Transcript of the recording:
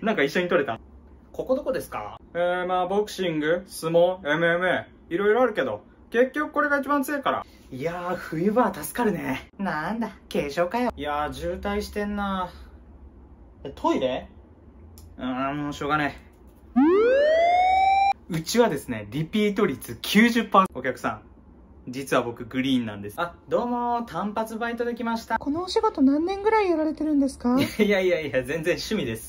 なんか一緒に撮れた。ここどこですかえー、まあボクシング、相撲、MMA、いろいろあるけど、結局これが一番強いから。いやー、冬場は助かるね。なんだ、軽症かよ。いやー、渋滞してんなえ、トイレうーん、もうしょうがねえ。うちはですね、リピート率90%。お客さん、実は僕グリーンなんですあどうも単発バイトできましたこのお仕事何年ぐらいやられてるんですか いやいやいや全然趣味です